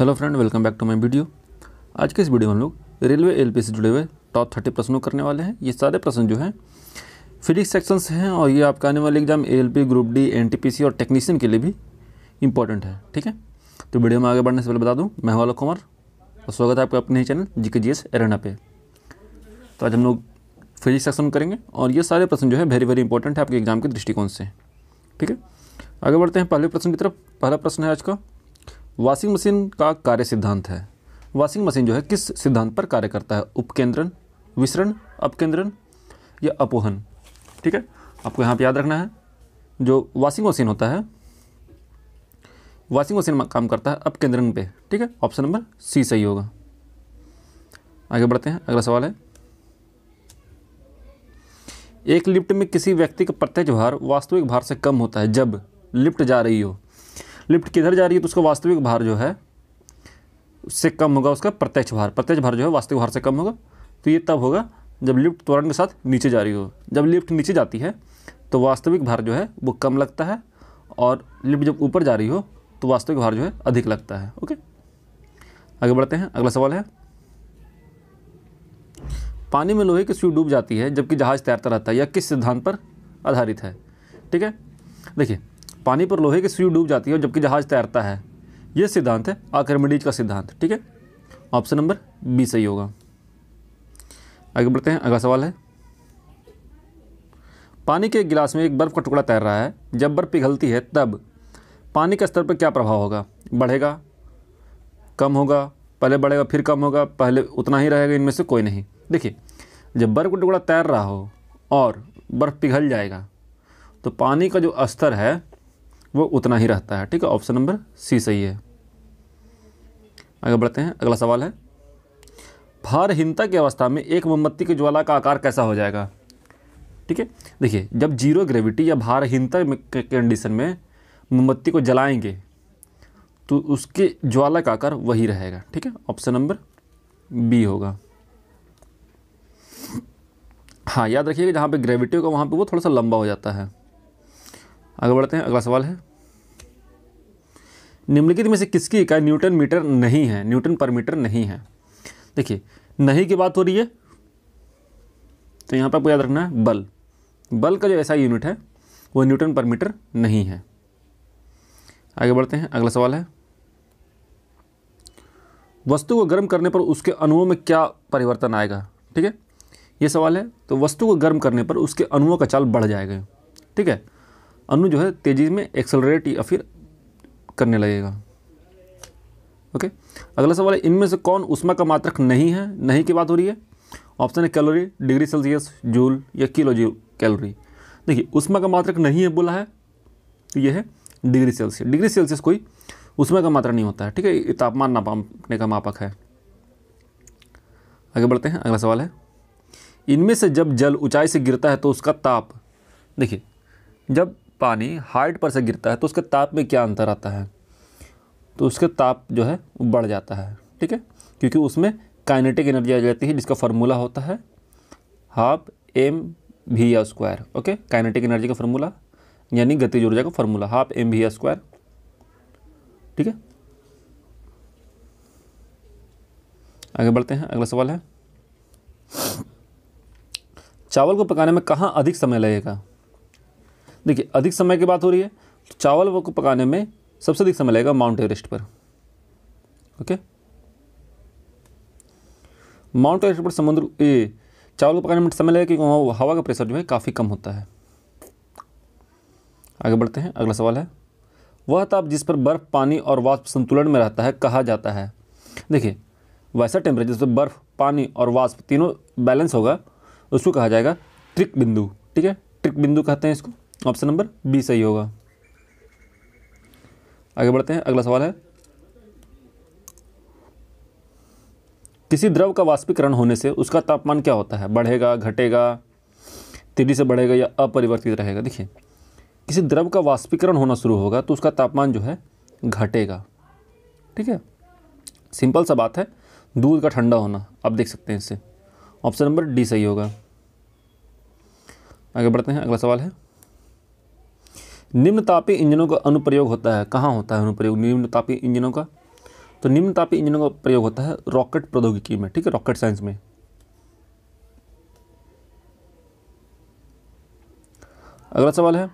Hello friend welcome back to my video आज के इस वीडियो में हम लोग रेलवे एलपी से जुड़े हुए टॉप थर्टी प्रश्नों करने वाले हैं ये सारे प्रश्न जो हैं फिजिक्स सेक्शन से हैं और ये आपका आने वाले exam ALP group D NTPC और टेक्नीशियन के लिए भी इंपॉर्टेंट है ठीक है तो वीडियो में आगे बढ़ने से पहले बता दूँ मैं वालो कुमार और स्वागत है आपका अपने ही चैनल जी के जी एस एरेना पे तो आज हम लोग फिजिक्स सेक्शन करेंगे और ये सारे प्रश्न जो है वेरी वेरी इंपॉर्टेंट है आपके एग्जाम के दृष्टिकोण से ठीक है आगे बढ़ते हैं पहले प्रश्न की तरफ पहला प्रश्न है आज का वॉशिंग मशीन का कार्य सिद्धांत है वॉशिंग मशीन जो है किस सिद्धांत पर कार्य करता है उपकेंद्रन विसरण अपकेंद्रन या अपोहन ठीक है आपको यहाँ पर याद रखना है जो वॉशिंग मशीन होता है वॉशिंग मशीन काम करता है अपकेंद्रन पे ठीक है ऑप्शन नंबर सी सही होगा आगे बढ़ते हैं अगला सवाल है एक लिफ्ट में किसी व्यक्ति का प्रत्यक्ष भार वास्तविक भार से कम होता है जब लिफ्ट जा रही हो लिफ्ट किधर जा रही है तो उसका वास्तविक भार जो है उससे कम होगा उसका प्रत्यक्ष भार प्रत्यक्ष भार जो है वास्तविक भार से कम होगा तो ये तब होगा जब लिफ्ट त्वरण के साथ नीचे जा रही हो जब लिफ्ट नीचे जाती है तो वास्तविक भार जो है वो कम लगता है और लिफ्ट जब ऊपर जा रही हो तो वास्तविक भार जो है अधिक लगता है ओके आगे बढ़ते हैं अगला सवाल है पानी में लोहे की सुई डूब जाती है जबकि जहाज़ तैरता रहता है यह किस सिद्धांत पर आधारित है ठीक है देखिए पानी पर लोहे की सुई डूब जाती है जबकि जहाज तैरता है ये सिद्धांत है आक्रमणीज का सिद्धांत ठीक है ऑप्शन नंबर बी सही होगा आगे बढ़ते हैं अगला सवाल है पानी के गिलास में एक बर्फ़ का टुकड़ा तैर रहा है जब बर्फ़ पिघलती है तब पानी के स्तर पर क्या प्रभाव होगा बढ़ेगा कम होगा पहले बढ़ेगा फिर कम होगा पहले उतना ही रहेगा इनमें से कोई नहीं देखिए जब बर्फ़ का टुकड़ा तैर रहा हो और बर्फ़ पिघल जाएगा तो पानी का जो स्तर है वो उतना ही रहता है ठीक है ऑप्शन नंबर सी सही है आगे बढ़ते हैं अगला सवाल है भारहीनता की अवस्था में एक मोमबत्ती की ज्वाला का आकार कैसा हो जाएगा ठीक है देखिए जब जीरो ग्रेविटी या भारहीनता कंडीशन में मोमबत्ती को जलाएंगे तो उसके ज्वाला का आकार वही रहेगा ठीक है ऑप्शन नंबर बी होगा हाँ याद रखिएगा जहाँ पे ग्रेविटी होगा वहाँ पे वो थोड़ा सा लंबा हो जाता है आगे बढ़ते हैं अगला सवाल है निम्नलिखित में से किसकी इकाई न्यूटन मीटर नहीं है न्यूटन पर मीटर नहीं है देखिए नहीं की बात हो रही है तो यहाँ पर आपको याद रखना है बल बल का जो ऐसा यूनिट है वो न्यूटन पर मीटर नहीं है आगे बढ़ते हैं अगला सवाल है वस्तु को गर्म करने पर उसके अणुओं में क्या परिवर्तन आएगा ठीक है ये सवाल है तो वस्तु को गर्म करने पर उसके अणुओं का चाल बढ़ जाएगा ठीक है अनु जो है तेज़ी में एक्सलरेट या फिर करने लगेगा ओके अगला सवाल है इनमें से कौन उष्मा का मात्रक नहीं है नहीं की बात हो रही है ऑप्शन है कैलोरी डिग्री सेल्सियस जूल या किलो जूल कैलोरी देखिए उष्मा का मात्रक नहीं है बोला है तो यह है डिग्री सेल्सियस डिग्री सेल्सियस कोई उष्मा का मात्रक नहीं होता है ठीक है ये तापमान नापने का मापक है आगे बढ़ते हैं अगला सवाल है इनमें से जब जल ऊंचाई से गिरता है तो उसका ताप देखिए जब पानी हाइट पर से गिरता है तो उसके ताप में क्या अंतर आता है तो उसके ताप जो है वो बढ़ जाता है ठीक है क्योंकि उसमें काइनेटिक एनर्जी आ जाती है जिसका फार्मूला होता है हाफ एम भी या स्क्वायर ओके काइनेटिक एनर्जी का फार्मूला यानी गतिज ऊर्जा का फार्मूला हाफ एम भी या स्क्वायर ठीक है आगे बढ़ते हैं अगला सवाल है चावल को पकाने में कहाँ अधिक समय लगेगा देखिए अधिक समय की बात हो रही है तो चावल को पकाने में सबसे अधिक समय लगेगा माउंट एवरेस्ट पर ओके माउंट एवरेस्ट पर समुद्र ए चावल को पकाने में समय लगेगा क्योंकि वहाँ हवा का प्रेशर जो है काफ़ी कम होता है आगे बढ़ते हैं अगला सवाल है वह ताप जिस पर बर्फ़ पानी और वाष्प संतुलन में रहता है कहा जाता है देखिए वैसा टेम्परेचर जिस पर बर्फ़ पानी और वाष्प तीनों बैलेंस होगा उसको कहा जाएगा ट्रिक बिंदु ठीक है ट्रिक बिंदु कहते हैं इसको ऑप्शन नंबर बी सही होगा आगे बढ़ते हैं अगला सवाल है किसी द्रव का वाष्पीकरण होने से उसका तापमान क्या होता है बढ़ेगा घटेगा तेजी से बढ़ेगा या अपरिवर्तित रहेगा देखिए किसी द्रव का वाष्पीकरण होना शुरू होगा तो उसका तापमान जो है घटेगा ठीक है सिंपल सा बात है दूध का ठंडा होना आप देख सकते हैं इससे ऑप्शन नंबर डी सही होगा आगे बढ़ते हैं अगला सवाल है निम्न तापी इंजनों का अनुप्रयोग होता है कहाँ होता है अनुप्रयोग निम्न तापी इंजनों का तो निम्न तापी इंजनों का प्रयोग होता है रॉकेट प्रौद्योगिकी में ठीक है रॉकेट साइंस में अगला सवाल है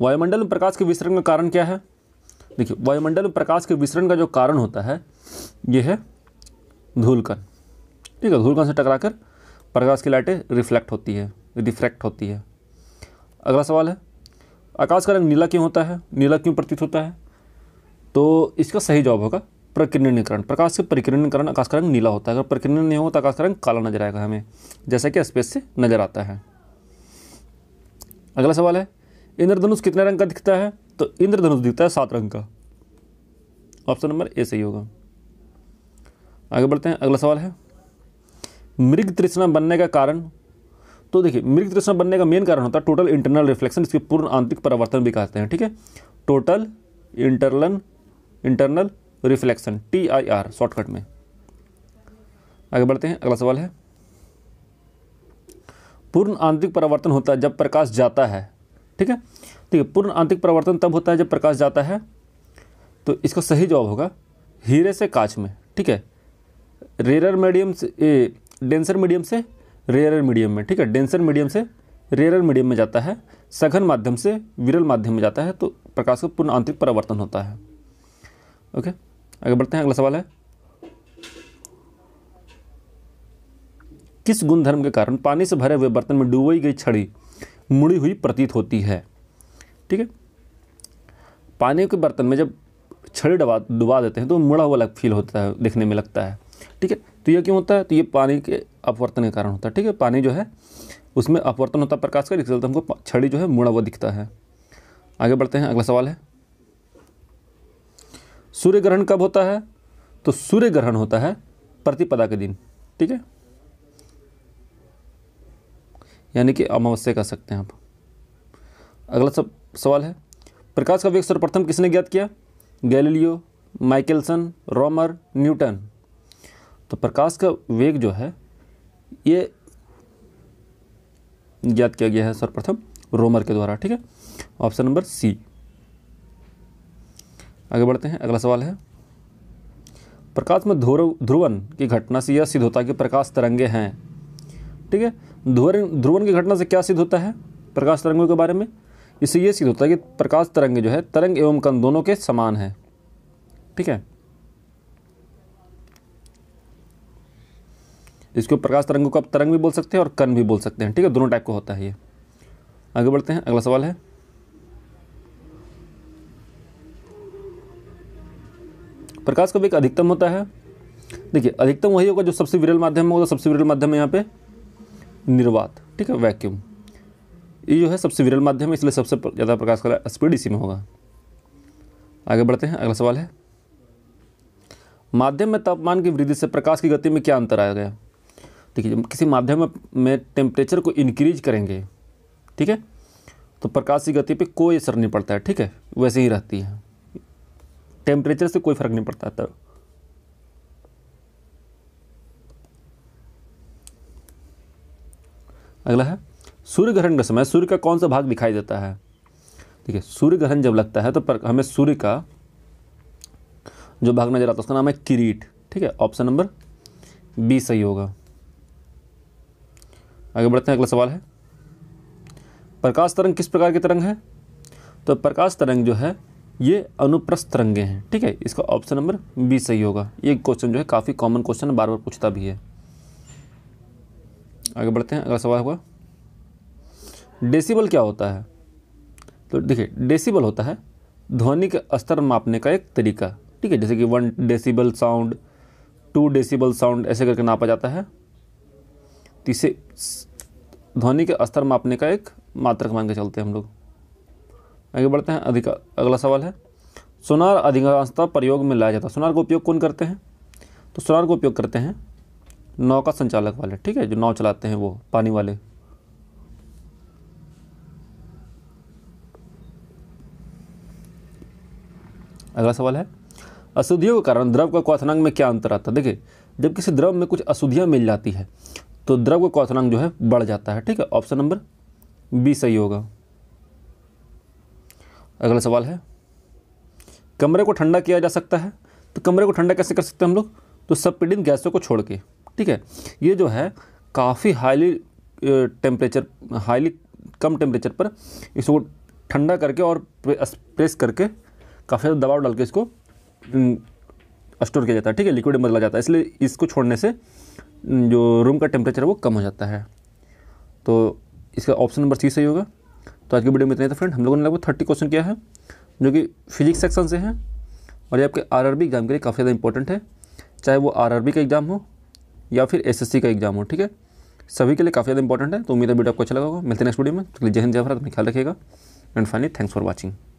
वायुमंडल में प्रकाश के विसरण का कारण क्या है देखिए वायुमंडल में प्रकाश के विसरण का जो कारण होता है यह है धूलकण ठीक है धूलकण से टकराकर प्रकाश की लाइटें रिफ्लेक्ट होती है रिफ्रैक्ट होती है अगला सवाल है आकाश का रंग नीला क्यों होता है नीला क्यों प्रतीत होता है तो इसका सही जवाब होगा प्रकिरणीकरण प्रकाश के प्रकिरणीकरण आकाश का रंग नीला होता है अगर प्रकिरण नहीं हो तो आकाश का रंग काला नजर आएगा हमें जैसा कि स्पेस से नजर आता है अगला सवाल है इंद्रधनुष कितने रंग का दिखता है तो इंद्रधनुष दिखता है सात रंग का ऑप्शन नंबर ए सही होगा आगे बढ़ते हैं अगला सवाल है मृग तृष्णा बनने का कारण तो देखिए मृग तृष्णा बनने का मेन कारण होता है टोटल इंटरनल रिफ्लेक्शन इसके पूर्ण आंतरिक परावर्तन भी कहते हैं ठीक है total internal internal reflection T I R shortcut में आगे बढ़ते हैं अगला सवाल है पूर्ण आंतरिक परावर्तन होता है जब प्रकाश जाता है ठीक है ठीक है पूर्ण आंतरिक परावर्तन तब होता है जब प्रकाश जाता है तो इसका सही जवाब होगा हीरे से कांच में ठीक है रेरर मीडियम से ए, डेंसर मीडियम से रेयरर मीडियम में ठीक है डेंसर मीडियम से रेयरर मीडियम में जाता है सघन माध्यम से विरल माध्यम में जाता है तो प्रकाश का पूर्ण आंतरिक परावर्तन होता है ओके आगे बढ़ते हैं अगला सवाल है किस गुणधर्म के कारण पानी से भरे हुए बर्तन में डूबई गई छड़ी मुड़ी हुई प्रतीत होती है ठीक है पानी के बर्तन में जब छड़ी डबा डुबा देते हैं तो मुड़ा हुआ अलग फील होता है देखने में लगता है ठीक है तो ये क्यों होता है तो ये पानी के अपवर्तन के कारण होता है ठीक है पानी जो है उसमें अपवर्तन होता है प्रकाश का जिसके चलते हमको छड़ी जो है मुड़ा हुआ दिखता है आगे बढ़ते हैं अगला सवाल है सूर्य ग्रहण कब होता है तो सूर्य ग्रहण होता है प्रतिपदा के दिन ठीक है यानी कि अमावस्या कह सकते हैं आप अगला सब सवाल है प्रकाश का वेग सर्वप्रथम किसने ज्ञात किया गैलीलियो माइकलसन रोमर न्यूटन तो प्रकाश का वेग जो है ये ज्ञात किया गया है सर्वप्रथम रोमर के द्वारा ठीक है ऑप्शन नंबर सी आगे बढ़ते हैं अगला सवाल है प्रकाश में ध्रुव ध्रुवन की घटना से यह सिद्ध होता है कि प्रकाश तरंगे हैं ठीक है ध्रुवन ध्रुवन की घटना से क्या सिद्ध होता है प्रकाश तरंगों के बारे में इससे यह सिद्ध होता है कि प्रकाश तरंग जो है तरंग एवं कण दोनों के समान है ठीक है इसको प्रकाश तरंगों को आप तरंग भी बोल सकते हैं और कर्ण भी बोल सकते हैं ठीक है दोनों टाइप का होता है ये आगे बढ़ते हैं अगला सवाल है प्रकाश का वेग अधिकतम होता है देखिए अधिकतम वही होगा जो सबसे विरल माध्यम होगा सबसे विरल माध्यम है यहाँ पे निर्वात ठीक है वैक्यूम ये जो है सबसे विरल माध्यम है इसलिए सबसे ज़्यादा प्रकाश का स्पीड इसी में होगा आगे बढ़ते हैं अगला सवाल है माध्यम में तापमान की वृद्धि से प्रकाश की गति में क्या अंतर आया गया देखिए किसी माध्यम में टेम्परेचर को इनक्रीज करेंगे ठीक है तो प्रकाश की गति पे कोई असर नहीं पड़ता है ठीक है वैसे ही रहती है टेम्परेचर से कोई फर्क नहीं पड़ता तब तो। अगला है सूर्य ग्रहण का समय सूर्य का कौन सा भाग दिखाई देता है ठीक है सूर्य ग्रहण जब लगता है तो हमें सूर्य का जो भाग नजर आता है उसका नाम है किरीट ठीक है ऑप्शन नंबर बी सही होगा आगे बढ़ते हैं अगला सवाल है प्रकाश तरंग किस प्रकार की तरंग है तो प्रकाश तरंग जो है ये अनुप्रस्थ तरंगे हैं ठीक है इसका ऑप्शन नंबर बी सही होगा ये क्वेश्चन जो है काफ़ी कॉमन क्वेश्चन बार बार पूछता भी है आगे बढ़ते हैं अगला सवाल होगा डेसीबल क्या होता है तो देखिए डेसीबल होता है ध्वनि के स्तर मापने का एक तरीका ठीक है जैसे कि one decibel sound two decibel sound ऐसे करके नापा जाता है तीसरे ध्वनि के स्तर मापने का एक मात्रक मान के चलते हैं हम लोग आगे बढ़ते हैं अधिक अगला सवाल है सोनार अधिकांशता प्रयोग में लाया जाता है सोनार का उपयोग कौन करते हैं तो सोनार का उपयोग करते हैं नाव का संचालक वाले ठीक है जो नाव चलाते हैं वो पानी वाले अगला सवाल है अशुद्धियों के कारण द्रव का क्वाथनांग में क्या अंतर आता है देखिए जब किसी द्रव में कुछ अशुद्धियाँ मिल जाती है तो द्रव्य क्वथनांक जो है बढ़ जाता है ठीक है ऑप्शन नंबर बी सही होगा अगला सवाल है कमरे को ठंडा किया जा सकता है तो कमरे को ठंडा कैसे कर सकते हैं हम लोग तो सब सबपीडिन गैसों को छोड़ के ठीक है ये जो है काफ़ी हाईली टेम्परेचर हाईली कम टेम्परेचर पर इसको ठंडा करके और प्रेस करके काफ़ी ज़्यादा दबाव डाल के इसको स्टोर किया जाता है ठीक है लिक्विड में बदला जाता है इसलिए इसको छोड़ने से जो रूम का टेम्परेचर है वो कम हो जाता है तो इसका ऑप्शन नंबर सी सही होगा तो आज की वीडियो में इतना था फ्रेंड हम लोगों ने लगभग थर्टी क्वेश्चन किया है जो कि फिजिक्स सेक्शन से हैं और ये आपके आरआरबी एग्ज़ाम के लिए काफ़ी ज़्यादा इंपॉर्टेंट है चाहे वो आरआरबी का एग्ज़ाम हो या फिर एसएससी का एग्ज़ाम हो ठीक है सभी के लिए काफ़ी ज़्यादा इंपॉर्टेंट है तो उम्मीद है वीडियो आपको अच्छा लगा होगा मिलते हैं नेक्स्ट वीडियो में तो जय हिंद जय भारत अपने ख्याल रखिएगा and finally thanks for watching